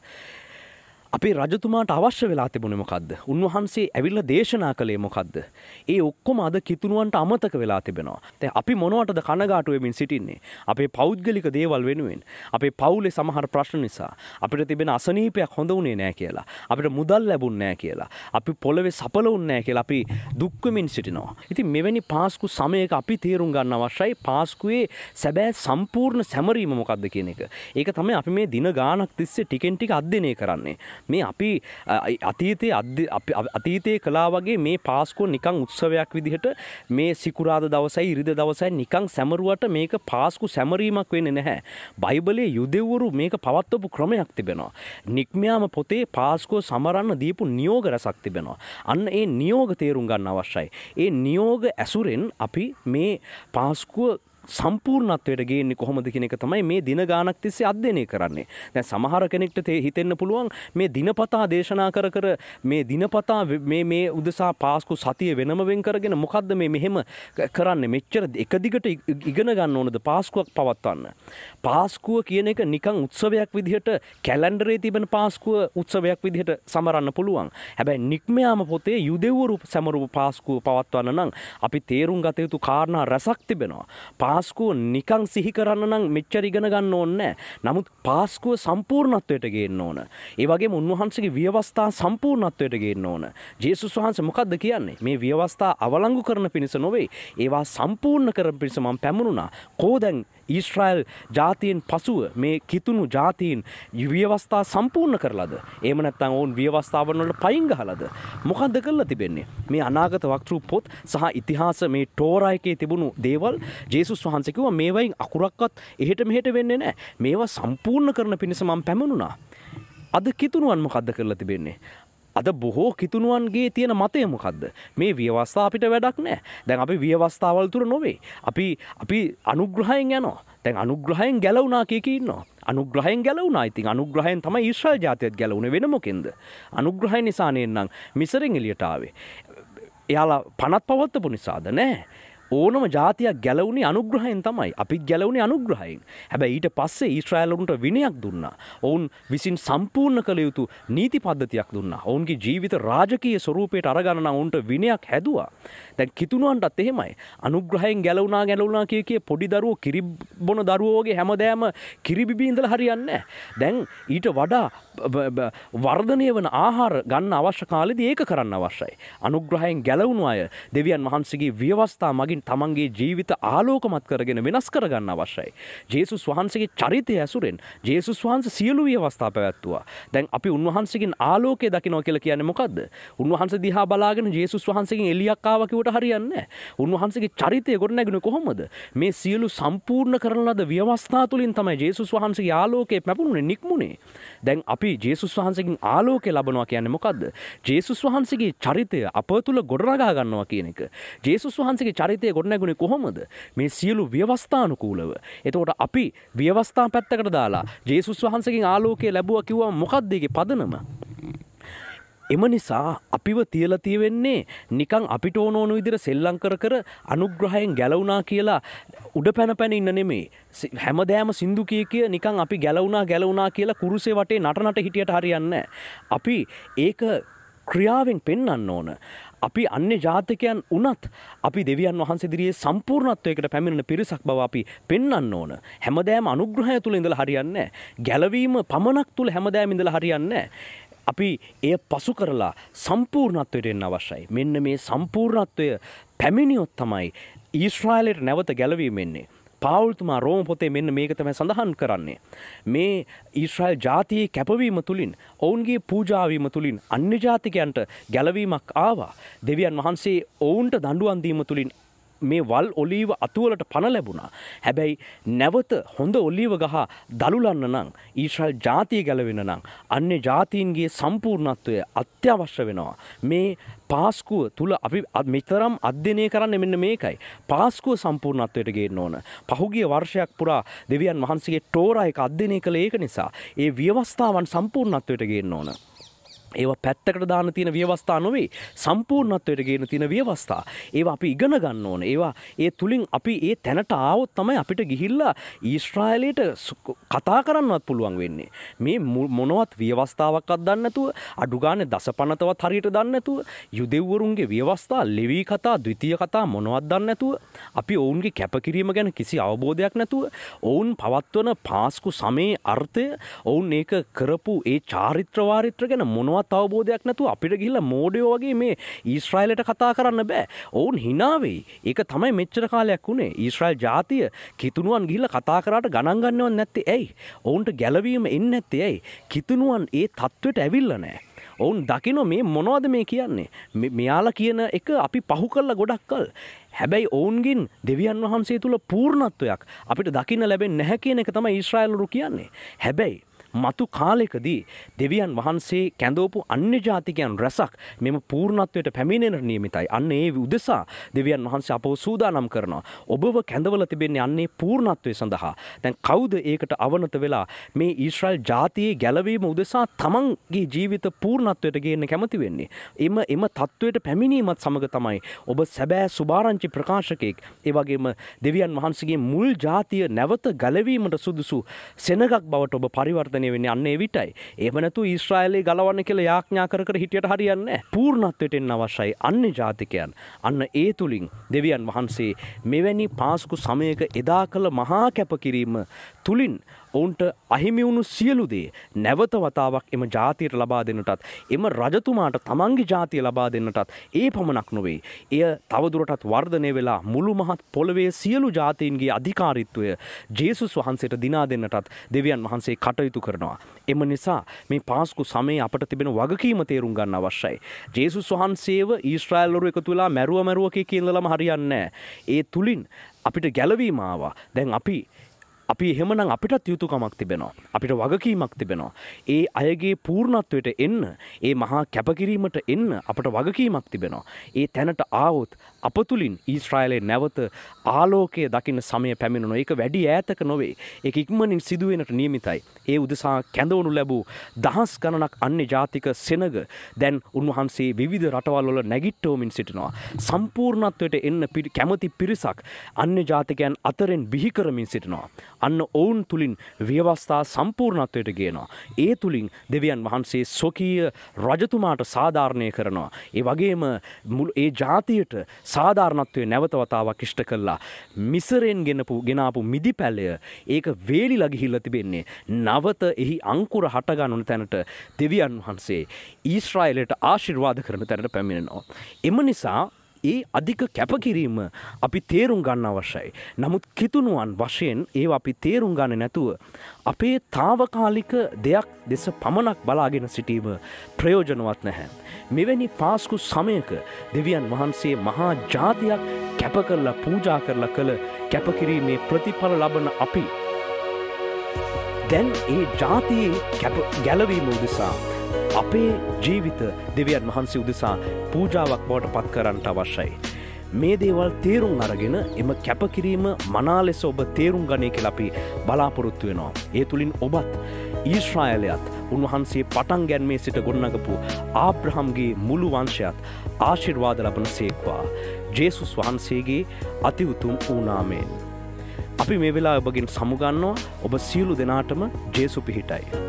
අපේ රජතුමාට අවශ්‍ය වෙලා තිබුණේ මොකද්ද? උන්වහන්සේ ඇවිල්ලා දේශනා කළේ මොකද්ද? ඒ ඔක්කොම අද කිතුණුවන්ට අමතක වෙලා තිබෙනවා. දැන් අපි මොනවටද කනගාටු වෙමින් සිටින්නේ? අපේ පෞද්ගලික දේවල් වෙනුවෙන්. අපේ පවුලේ සමහර ප්‍රශ්න නිසා අපිට තිබෙන අසනීපයක් හොඳ වුණේ නැහැ කියලා. අපිට මුදල් ලැබුණේ නැහැ කියලා. අපි පොළවේ සපල වුණේ නැහැ කියලා අපි දුක් වෙමින් සිටිනවා. ඉතින් මෙවැනි පාස්කු සමයක අපි තේරුම් ගන්න අවශ්‍යයි පාස්කුවේ සැබෑ සම්පූර්ණ සැමරීම මොකද්ද කියන එක. ඒක තමයි අපි මේ දින ගාණක් තිස්සේ ටිකෙන් ටික අධ්‍යයනය කරන්නේ. මේ අපි අතීතයේ අතීතයේ කලා වගේ මේ පාස්කෝ නිකං උත්සවයක් විදිහට මේ සිකුරාද දවසයි ඉරිද දවසයි නිකං සැමරුවට මේක පාස්කු සැමරීමක් වෙන නැහැ. බයිබලේ යුදෙව්වරු මේක පවත්වපු ක්‍රමයක් තිබෙනවා. නික්මයාම පොතේ පාස්කෝ සමරන්න දීපු නියෝග රසක් තිබෙනවා. අන්න ඒ නියෝග තේරුම් ගන්න අවශ්‍යයි. ඒ නියෝග ඇසුරෙන් අපි මේ පාස්කුව සම්පූර්ණත්වයට ගේන්නේ කොහොමද කියන එක තමයි මේ දින ගානක් තිස්සේ අධ්‍යයනය කරන්නේ. දැන් සමහර කෙනෙක්ට හිතෙන්න පුළුවන් මේ දිනපතා දේශනා කර කර මේ දිනපතා මේ මේ උදෙසා පාස්කු සතිය වෙනම වෙන් කරගෙන මොකද්ද මේ මෙහෙම කරන්නේ මෙච්චර එක දිගට ඉගෙන ගන්න ඕනද පාස්කුවක් පවත්වන්න. පාස්කුව කියන එක නිකන් උත්සවයක් විදිහට කැලැන්ඩරේ තිබෙන පාස්කුව උත්සවයක් විදිහට සමරන්න පුළුවන්. හැබැයි නික්මයාම පොතේ යුදෙව්වරු සමරූප පාස්කුව පවත්වන්න නම් අපි තේරුම් ගත යුතු කාරණා රැසක් තිබෙනවා. පාස්කුව නිකං සිහි කරන්න නම් මෙච්චර ඉගෙන ගන්න ඕනේ නමුත් පාස්කුව සම්පූර්ණත්වයට ගේන්න ඕන. ඒ වගේම උන්වහන්සේගේ විවස්ථා සම්පූර්ණත්වයට ගේන්න ඕන. ජේසුස් වහන්සේ මොකද්ද කියන්නේ? මේ විවස්ථා අවලංගු කරන පිණිස නොවේ. ඒවා සම්පූර්ණ කරන පිණිස මම පැමුණුණා. කෝ දැන් ඊස්ට්‍රයිල් ජාතියෙන් පසුව මේ කිතුුණු ජාතීන් යව්‍යවස්ථා සම්පූර්ණ කරලද ඒම නැත්තං ඔවුන් ව්‍යවස්ථාවන් වලට පයින් ගහලද මොකක්ද කරලා තිබෙන්නේ මේ අනාගත වක්තෘ පොත් සහ ඉතිහාස මේ ටෝරායකේ තිබුණු දේවල් ජේසුස් වහන්සකිව මේවයින් අකුරක්වත් එහෙට මෙහෙට වෙන්නේ නෑ මේවා සම්පූර්ණ කරන පිණිස මම් පැමණුණා අද කිතුනුවන් මොකක්ද කරලා තිබෙන්නේ අද බොහෝ කිතුුණුවන්ගේ තියෙන මතය මොකක්ද මේ ව්‍යවස්ථා අපිට වැඩක් නෑ දැන් අපි ව්‍යවස්ථාවල් තුර නොවේ අපි අපි අනුග්‍රහයෙන් යනවා තැන් අනුග්‍රහයෙන් ගැලවනා කියකින්නවා අනුග්‍රහයෙන් ගැලවුණ ඉතින් අනුග්‍රහයෙන් තම ඉශ්‍රල් ජාතියත් ගැලවුණ වෙන මොකෙන්ද අනුග්‍රහය නිසානයෙන්නම් මිසරෙන් එලියටාවේ එයාලා පනත් පවත්තපු නිසාද නෑ ඕනම ජාතියක් ගැලවුණේ අනුග්‍රහයෙන් තමයි අපි ගැලවුණේ අනුග්‍රහයෙන් හැබැයි ඊට පස්සේ ඊශ්‍රායලුන්ට විනයක් දුන්නා ඔවුන් විසින් සම්පූර්ණ කළ යුතු නීති පද්ධතියක් දුන්නා ඔවුන්ගේ ජීවිත රාජකීය ස්වරූපයට අරගන්න ඔවුන්ට විනයක් හැදුවා දැන් කිතුණුවන්ටත් එහෙමයි අනුග්‍රහයෙන් ගැලවුණා ගැලවුණා කිය කිය පොඩි දරුවෝ කිරි බොන දරුවෝගේ හැමදෑම කිරිබිබී ඉඳලා හරියන්නේ දැන් ඊට වඩා වර්ධනය වන ආහාර ගන්න අවශ්‍ය කාලෙදී ඒක කරන්න අවශ්‍යයි අනුග්‍රහයෙන් ගැලවුණු අය දෙවියන් වහන්සේගේ ව්‍යවස්ථා මගින් මගින් තමන්ගේ ජීවිත ආලෝකමත් කරගෙන වෙනස් කරගන්න අවශ්‍යයි. ජේසුස් වහන්සේගේ චරිතය ඇසුරෙන් ජේසුස් වහන්ස සියලුවිය අවස්ථා පැවැත්තුවා දැන් අපි උන්වහන්සකින් ආලෝකය දකිනෝ කියල කියන මොකක්ද උන්වහන්ස දිහා බලාගෙන ජේසුස් වහන්සකින් එලියක්කාවකිවට හරියන්න උන්වහන්සගේ චරිතය ගොඩනැගෙන කොහොමද මේ සියලු සම්පූර්ණ කරනලද ව්‍යවස්ථා තුළින් තමයි ජේසුස් වහන්සගේ ආලෝකය පැපුණුනේ නික්මුණේ දැන් අපි ජේසුස් වහන්සකින් ආලෝකය ලබනවා කියන්නේ මොකක්ද ජේසුස් වහන්සගේ චරිතය අප තුළ ගොඩනගා ගන්නවා කියන එක ජේසුස් වහන්සගේ චරිතය ජාතිය ගොඩනැගුණේ කොහොමද මේ සියලු ව්‍යවස්ථානුකූලව. එතකොට අපි ව්‍යවස්ථා පැත්තකට දාලා ජේසුස් වහන්සකින් ආලෝකය ලැබුව කිව්වා මොකක්දගේ පදනම. එම නිසා අපිව තියලතිය වෙන්නේ නිකං අපිට ඕනෝන විදිර සෙල්ලංකර කර අනුග්‍රහයෙන් ගැලවුනා කියලා උඩ පැන පැන ඉන්න නෙමේ හැමදෑම සිින්දු කිය කිය නිකං අපි ගැලවුනා ගැලවුනා කියලා කුරුසේ වටේ නටනට හිටියට හරියන්න. අපි ඒක ක්‍රියාවෙන් පෙන්න්න ඕන. අපි අන්‍ය ජාතිකයන් වනත් අපි දෙවියන් වහන්සේදිරියේ සම්පූර්ණත්වයකට පැමිණෙන පිරිසක් බව අපි පෙන්වන්න ඕන. හැමදෑම අනුග්‍රහය තුළ ඉඳලා හරියන්නේ ගැලවීම පමණක් තුළ හැමදෑම ඉඳලා හරියන්නේ අපි එය පසු කරලා සම්පූර්ණත්වයට එන්න අවශ්‍යයි. මෙන්න මේ සම්පූර්ණත්වය පැමිණියොත් තමයි ඊස්ට්‍රයිලයට නැවත ගැලවීමෙන්නේ. පාවුල්තුමා රෝම පොතේ මෙන්න මේක තම සඳහන් කරන්නේ. මේ ඊශ්‍රයිල් ජාතියේ කැපවීම තුළින් ඔවුන්ගේ පූජාවීම තුළින් අන්‍ය ජාතිකයන්ට ගැලවීමක් ආවා. දෙවියන් වහන්සේ ඔවුන්ට දඩුවන්දීම තුළින් මේ වල් ඔලීව අතුවලට පණ ලැබුණා. හැබැයි නැවත හොඳ ඔලීව ගහ දළුලන්න නම් ඊශ්‍රල් ජාතිය ගැලවෙන නම් අන්න ජාතීන්ගේ සම්පූර්ණත්වය අත්‍යවශ්‍ය වෙනවා. මේ පාස්කුව තුළ අපි මෙතරම් අධ්‍යනය කරන්න මෙන්න මේකයි. පාස්කුව සම්පූර්ණත්වයට ගේන්න ඕන. පහුගිය වර්ෂයක් පුරා දෙවියන් වහන්සේගේ ටෝරා එක අධ්‍යනය කළ ඒක නිසා ඒ ව්‍යවස්ථාවන් සම්පූර්ණත්වයට ගේන්න ඕන. ඒවා පැත්තකට දාන තියෙන ව්‍යවස්ථා නොවේ සම්පූර්ණත්වයට ගේන තියෙන ව්‍යවස්ථා ඒවා අපි ඉගෙන ගන්න ඕන ඒවා ඒ තුළින් අපි ඒ තැනට ආවොත් තමයි අපිට ගිහිල්ලා ඊස්ට්‍රායිලයට කතා කරන්නත් පුළුවන් වෙන්නේ මේ මොනවත් ව්‍යවස්ථාවක්වත් දන්නතුව අඩුගාන දස පනතවත් හරියට දන්නතුව යුදෙව්වරුන්ගේ ව්‍යවස්ථා ලෙවී කතා ද්විතිය කතා මොනවත් දන්නතුව අපි ඔවුන්ගේ කැපකිරීම ගැන කිසි අවබෝධයක් නැතුව ඔවුන් පවත්වන පාස්කු සමේ අර්ථය ඔවුන් ඒක කරපු ඒ චාරිත්‍රවාරිත්‍ර ගැන මොනවත් කිසිවත් අවබෝධයක් නැතු අපිට ගිල්ල මෝඩයෝ වගේ මේ ඊස්්‍රයිලට කතා කරන්න බෑ ඔවුන් හිනාවෙයි ඒක තමයි මෙච්චර කාලයක් වුණේ ඊස්්‍රයිල් ජාතිය කිතුනුවන් ගිල්ල කතා කරට ගණන්ගන්නවන් නැත්තේ ඇයි ඔවුන්ට ගැලවීම එන්න ඇත්තේ ඇයි කිතුනුවන් ඒ තත්ත්වට ඇවිල්ල නෑ ඔවුන් දකිනො මේ මොනවද මේ කියන්නේ මෙයාලා කියන එක අපි පහු කරලා ගොඩක් කල් හැබැයි ඔවුන්ගින් දෙවියන් වහන්සේ තුළ පූර්ණත්වයක් අපිට දකින්න ලැබෙන් නැහැ කියන එක තම ඊශ්‍රයිල්ලු කියන්නේ හැබැයි මතු කාලෙකදී දෙවියන් වහන්සේ කැඳවපු අන්‍ය ජාතිකයන් රැසක් මෙම පූර්ණත්වයට පැමිණෙන නියමිතයි. අන්න ඒ උදෙසා දෙවියන් වහන්සේ අපව සූදානම් කරනවා. ඔබව කැඳවල තිබෙන්නේ අන්නේ පූර්ණත්වය සඳහා. දැන් කවුද ඒකට අවනත වෙලා මේ ඊශ්‍රායල් ජාතියේ ගැලවීම උදෙසා තමන්ගේ ජීවිත පූර්ණත්වයට ගේන්න කැමති වෙන්නේ. එම එම තත්ත්වයට පැමිණීමත් සමග තමයි ඔබ සැබෑ සුභාරංචි ප්‍රකාශකයෙක්. ඒ වගේම දෙවියන් වහන්සේගේ මුල් ජාතිය නැවත ගැලවීමට සුදුසු සෙනගක් බවට ඔබ පරිවර්තනය පරිවර්තනය වෙන්නේ අන්න එවිටයි. එහෙම නැතු ඊශ්‍රායලේ ගලවන්න කියලා යාඥා කර කර හිටියට හරියන්නේ නැහැ. පූර්ණත්වයට එන්න අවශ්‍යයි අන්නේ ජාතිකයන්. අන්න ඒ තුලින් දෙවියන් වහන්සේ මෙවැනි පාස්කු සමයක එදා කළ මහා කැපකිරීම තුලින් ඔවුන්ට අහිමිවුණු සියලුදේ නැවත වතාවක් එම ජාතියට ලබා දෙන්නටත් එම රජතුමාට තමන්ගේ ජාතිය ලබා දෙන්නටත් ඒ පමණක් නොවේ. එය තවදුරටත් වර්ධනය වෙලා මුළු මහත් පොළවේ සියලු ජාතීන්ගේ අධිකාරිත්වය ජේසුස් වහන්සේට දිනා දෙන්නටත් දෙවියන් වහන්සේ කටයුතු කරනවා. එම නිසා මේ පාස්කු සමය අපට තිබෙන වගකීම තේරුම් ගන්න අවශ්‍යයි. ජේසුස් වහන්සේව ඊස්ට්‍රයිල්ලරු එකතු වෙලා මැරුව මැරුවකි කියලම හරියන්නේ. ඒ තුළින් අපිට ගැලවීමාවා දැන් අපි අපි එහෙමනම් අපිටත් යුතුකමක් තිබෙනවා. අපිට වගකීමක් තිබෙනවා. ඒ අයගේ පූර්ණත්වයට එන්න ඒ මහා කැපකිරීමට එන්න අපට වගකීමක් තිබෙනවා. ඒ තැනට ආවොත් අප තුළින් ඊස්ට්‍රයිලේ නැවත ආලෝකය දකින සමය පැමිණුණු එක වැඩි ඈතක නොවේ ඒ ඉක්මනින් සිදුවෙනට නියමිතයි. ඒ උදෙසා කැඳවනු ලැබූ දහස් ගණනක් අන්‍ය ජාතික සෙනග දැන් උන්වහන්සේ විධ රටවල්ල නැගිට්ටෝමින් සිටිනවා. සම්පූර්ණත්වයට එන්න කැමති පිරිසක් අන්‍ය ජාතිකයන් අතරෙන් බිහිකරමින් සිටිනවා. අන්න ඔවුන් තුළින් ව්‍යවස්ථා සම්පූර්ණත්වයට ගේනවා. ඒ තුළින් දෙවියන් වහන්සේ ස්වකීය රජතුමාට සාධාරණය කරනවා. ඒ වගේම ඒ ජාතියට සාධාරණත්වය නැවතවතාවක් ඉෂ්ට කල්ලා. මිසරෙන් ගෙනපු ගෙනාපු මිදි පැල්ලය ඒක වේලි ලගිහිල්ල තිබෙන්නේ. නවත එහි අංකුර හටගන්නන තැනට දෙවියන් වහන්සේ ඊස්රායිලට ආශිර්වාද කරන තැනට පැමිණෙනවා. එම නිසා ඒ අධික කැපකිරීම අපි තේරුම් ගන්න අවශ්‍යයි. නමුත් කිතුුණුවන් වශයෙන් ඒ අපි තේරුම් ගන්න නැතුව. අපේ තාවකාලික දෙයක් දෙස පමණක් බලාගෙන සිටීම ප්‍රයෝජනවත් නැහැ. මෙවැනි පාස්කු සමයක දෙවියන් වහන්සේ මහා ජාතියක් කැප කරලා පූජා කරලා කළ කැපකිරීමේ ප්‍රතිඵල ලබන අපි. දැන් ඒ ජාතියේ ගැලවීම උදෙසා. අපේ ජීවිත දෙවියන් වහන්සේ උදෙසා පූජාවක් බවට පත් කරන්නට අවශ්‍යයි. මේ දේවල් තේරුම් අරගෙන එම කැපකිරීම මනාලෙස ඔබ තේරුම් ගණය කලපි බලාපොරොත්තු වෙනවා. ඒ තුළින් ඔබත් ඊශ්‍රායලයත් උන්වහන්සේ පටන් ගැන්මේ සිට ගොන්නගපු ආබ්‍රහම්ගේ මුළු වංශයත් ආශිර්වාද ලබන සේක්වා. ජේසුස් වහන්සේගේ අතිවුතුම් වූනාමයෙන්. අපි මේ වෙලා ඔබගින් සමුගන්නවා ඔබ සියලු දෙනාටම ජේසු පිහිටයි.